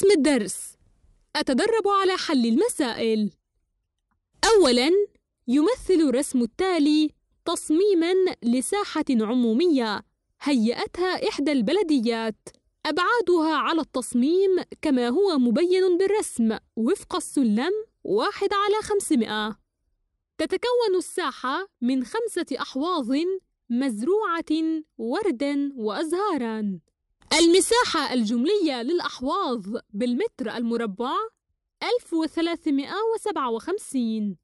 اسم الدرس أتدرب على حل المسائل أولاً يمثل الرسم التالي تصميماً لساحة عمومية هيأتها إحدى البلديات أبعادها على التصميم كما هو مبين بالرسم وفق السلم واحد على خمسمائة تتكون الساحة من خمسة أحواض مزروعة وردا وأزهارا المساحة الجملية للأحواض بالمتر المربع 1357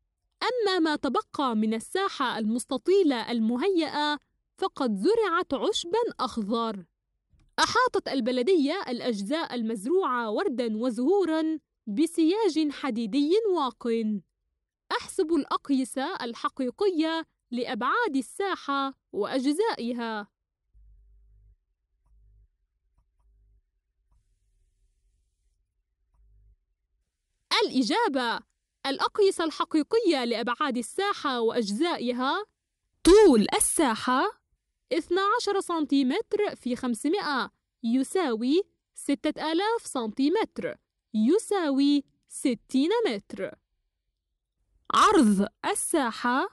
أما ما تبقى من الساحة المستطيلة المهيئة فقد زرعت عشبا أخضر أحاطت البلدية الأجزاء المزروعة وردا وزهورا بسياج حديدي واق أحسب الأقيسة الحقيقية لأبعاد الساحة وأجزائها الإجابة الأقيسة الحقيقية لأبعاد الساحة وأجزائها طول الساحة 12 سنتيمتر في 500 يساوي 6000 سنتيمتر يساوي 60 متر عرض الساحة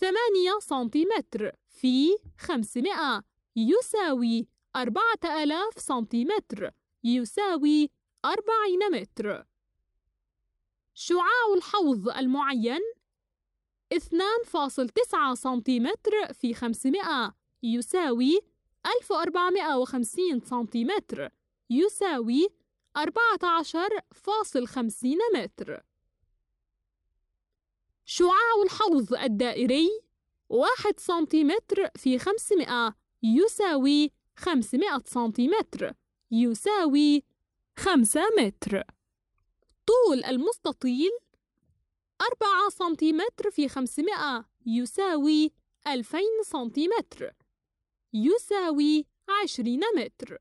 8 سنتيمتر في 500 يساوي 4000 سنتيمتر يساوي 40 متر شعاع الحوض المعين 2.9 سنتيمتر في 500 يساوي 1450 سنتيمتر يساوي 14.50 متر شعاع الحوض الدائري 1 سنتيمتر في 500 يساوي 500 سنتيمتر يساوي 5 متر الطول المستطيل 4 سنتيمتر في 500 يساوي 2000 سنتيمتر يساوي 20 متر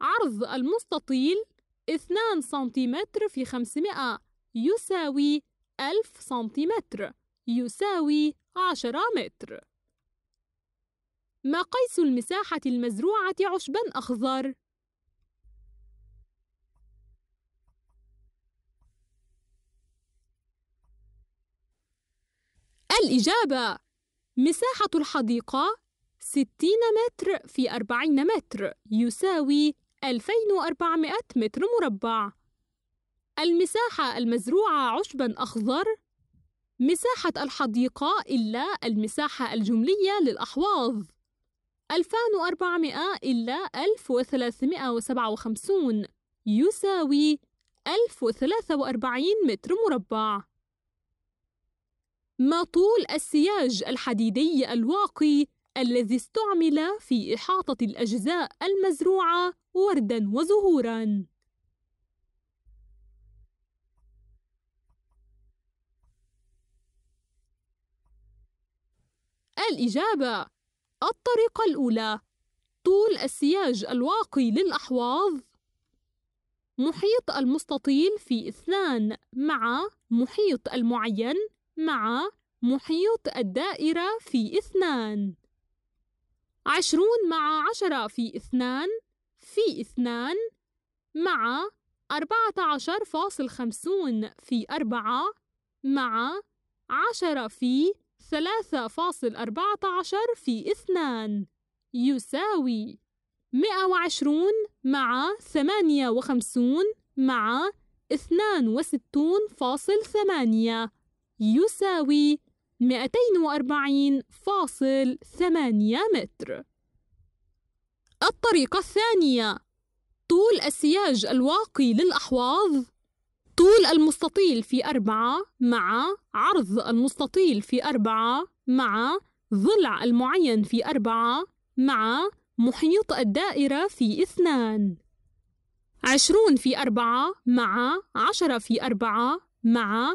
عرض المستطيل 2 سنتيمتر في 500 يساوي 1000 سنتيمتر يساوي 10 متر مقيس المساحة المزروعة عشبا أخضر الإجابة مساحة الحديقة 60 متر في 40 متر يساوي 2400 متر مربع المساحة المزروعة عشبا أخضر مساحة الحديقة إلا المساحة الجملية للأحواض 2400 إلا 1357 يساوي 1043 متر مربع ما طول السياج الحديدي الواقي الذي استعمل في إحاطة الأجزاء المزروعة وردا وزهورا الإجابة الطريقة الأولى طول السياج الواقي للأحواض محيط المستطيل في اثنان مع محيط المعين مع محيط الدائرة في اثنان عشرون مع عشرة في اثنان في اثنان مع أربعة عشر فاصل خمسون في أربعة مع عشرة في ثلاثة فاصل أربعة عشر في اثنان يساوي مئة وعشرون مع ثمانية وخمسون مع اثنان وستون فاصل ثمانية يساوي 240.8 متر الطريقة الثانية طول السياج الواقي للأحواض طول المستطيل في أربعة مع عرض المستطيل في أربعة مع ضلع المعين في أربعة مع محيط الدائرة في اثنان عشرون في أربعة مع عشرة في أربعة مع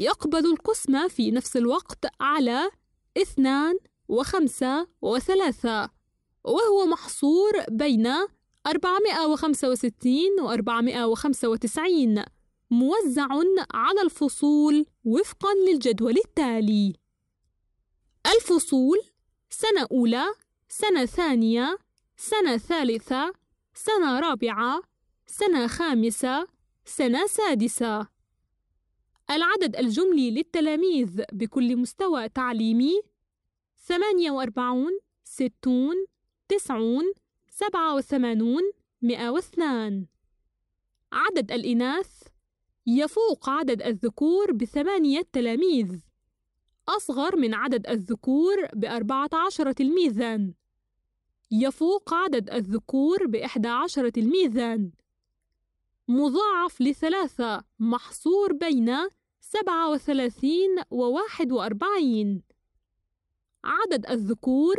يقبل القسمة في نفس الوقت على اثنان وخمسة وثلاثة وهو محصور بين 465 و 495 موزع على الفصول وفقا للجدول التالي الفصول سنة أولى سنة ثانية سنة ثالثة سنة رابعة سنة خامسة سنة سادسة العدد الجملي للتلاميذ بكل مستوى تعليمي 48 60 90 87 102 عدد الإناث يفوق عدد الذكور بثمانية تلاميذ أصغر من عدد الذكور بأربعة عشر تلميذا يفوق عدد الذكور بإحدى عشر تلميذا مضاعف لثلاثة محصور بين سبعة وثلاثين وواحد وأربعين عدد الذكور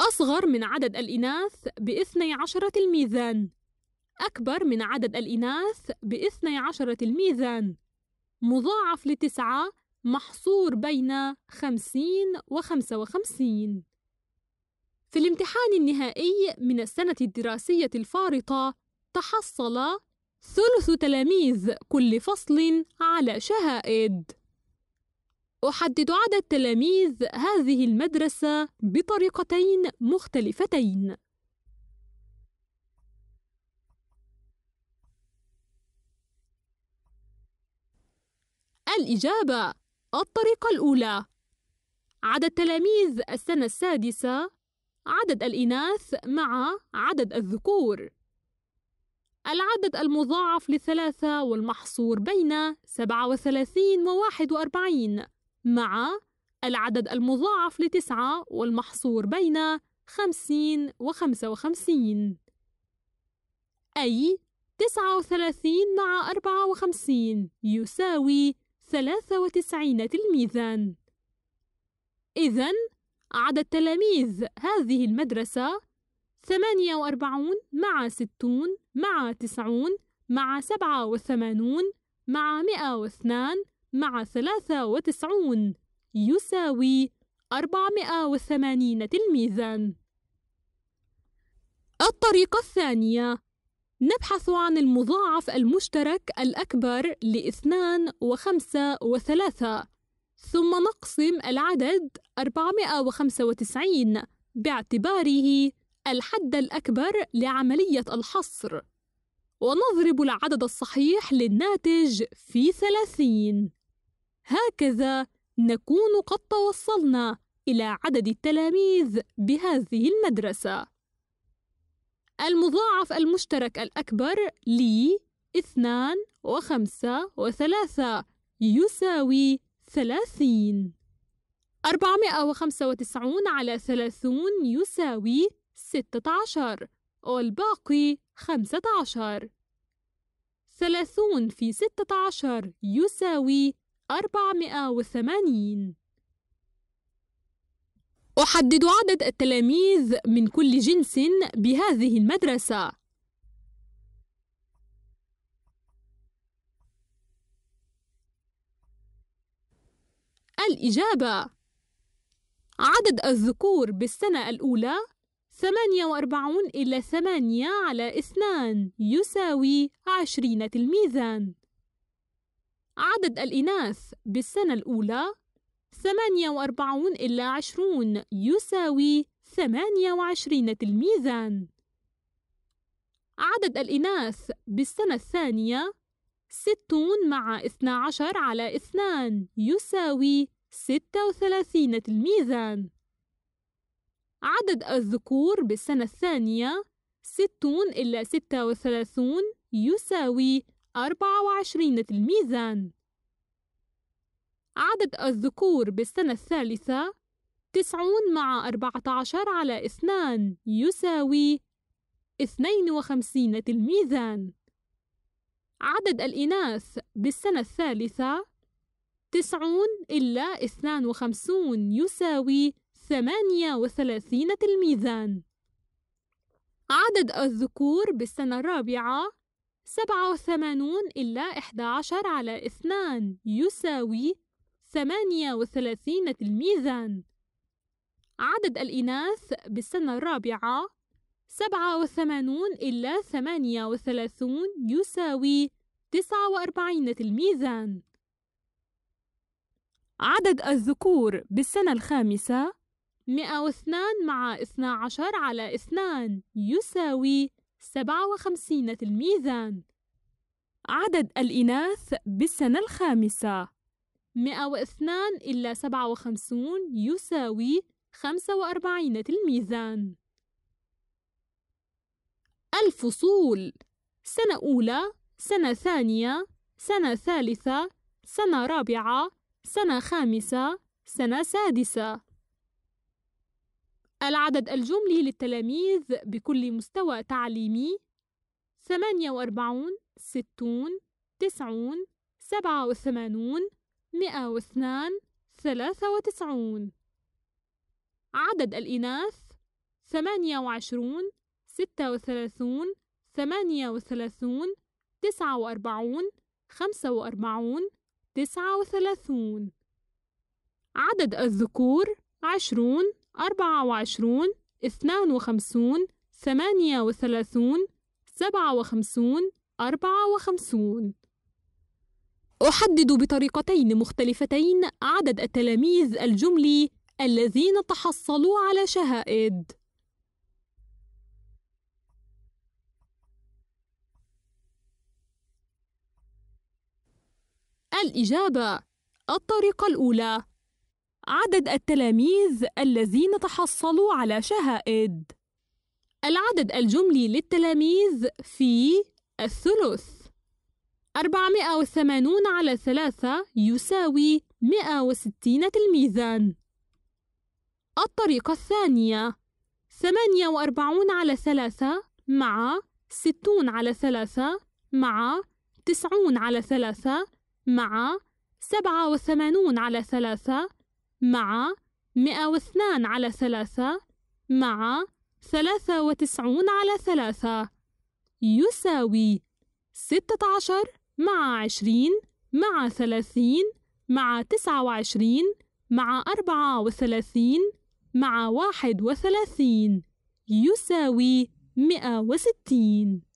أصغر من عدد الإناث باثني عشرة الميزان أكبر من عدد الإناث باثني عشرة الميزان مضاعف لتسعة محصور بين خمسين وخمسة وخمسين في الامتحان النهائي من السنة الدراسية الفارطة تحصل ثلث تلاميذ كل فصل على شهائد احدد عدد تلاميذ هذه المدرسه بطريقتين مختلفتين الإجابة الطريقة الأولى عدد تلاميذ السنة السادسة عدد الإناث مع عدد الذكور العدد المضاعف للثلاثة والمحصور بين 37 و 41 مع العدد المضاعف لتسعة والمحصور بين 50 و 55 أي 39 مع 54 يساوي 93 تلميذا إذا عدد تلاميذ هذه المدرسة ثمانية وأربعون مع ستون مع تسعون مع سبعة وثمانون مع مئة واثنان مع ثلاثة وتسعون يساوي أربعمائة وثمانين تلميذا الطريقة الثانية نبحث عن المضاعف المشترك الأكبر لاثنان وخمسة وثلاثة ثم نقسم العدد 495 باعتباره الحد الأكبر لعملية الحصر ونضرب العدد الصحيح للناتج في ثلاثين هكذا نكون قد توصلنا إلى عدد التلاميذ بهذه المدرسة المضاعف المشترك الأكبر لي اثنان وخمسة وثلاثة يساوي ثلاثين أربعمائة وخمسة وتسعون على ثلاثون يساوي ستة عشر والباقي خمسة عشر ثلاثون في ستة عشر يساوي أربعمائة وثمانين أحدد عدد التلاميذ من كل جنس بهذه المدرسة الإجابة عدد الذكور بالسنة الأولى 48 إلا 8 على 2 يساوي 20 تلميذاً. عدد الإناث بالسنة الأولى 48 إلا 20 يساوي 28 تلميذاً. عدد الإناث بالسنة الثانية 60 مع 12 على 2 يساوي 36 تلميذاً. عدد الذكور بالسنة الثانية ستون إلى ستة وثلاثون يساوي أربعة وعشرين تلميذا عدد الذكور بالسنة الثالثة تسعون مع أربعة عشر على اثنان يساوي اثنين وخمسين تلميذا عدد الإناث بالسنة الثالثة تسعون إلا اثنان وخمسون يساوي ثمانية وثلاثين تلميذا عدد الذكور بالسنة الرابعة سبعة وثمانون إلا إحدى عشر على اثنان يساوي ثمانية وثلاثين تلميذا عدد الإناث بالسنة الرابعة سبعة وثمانون إلا ثمانية وثلاثون يساوي تسعة وأربعين تلميذا عدد الذكور بالسنة الخامسة مئة واثنان مع اثنا عشر على اثنان يساوي سبعة وخمسين تلميذا عدد الإناث بالسنة الخامسة مئة واثنان إلا سبعة وخمسون يساوي خمسة وأربعين تلميذا الفصول سنة أولى سنة ثانية سنة ثالثة سنة رابعة سنة خامسة سنة سادسة العدد الجملي للتلاميذ بكل مستوى تعليمي 48 60 90 87 102 93 عدد الإناث 28 36 38 49 45 39 عدد الذكور 20 أربعة وعشرون اثنان وخمسون ثمانية وثلاثون سبعة وخمسون أربعة وخمسون أحدد بطريقتين مختلفتين عدد التلاميذ الجملي الذين تحصلوا على شهائد الإجابة الطريقة الأولى عدد التلاميذ الذين تحصلوا على شهائد العدد الجملي للتلاميذ في الثلث 480 على 3 يساوي 160 تلميذا الطريقة الثانية 48 على 3 مع 60 على 3 مع 90 على 3 مع 87 على 3 مع مئة واثنان على ثلاثة مع ثلاثة وتسعون على ثلاثة يساوي ستة عشر مع عشرين مع ثلاثين مع تسعة وعشرين مع أربعة وثلاثين مع واحد وثلاثين يساوي مئة وستين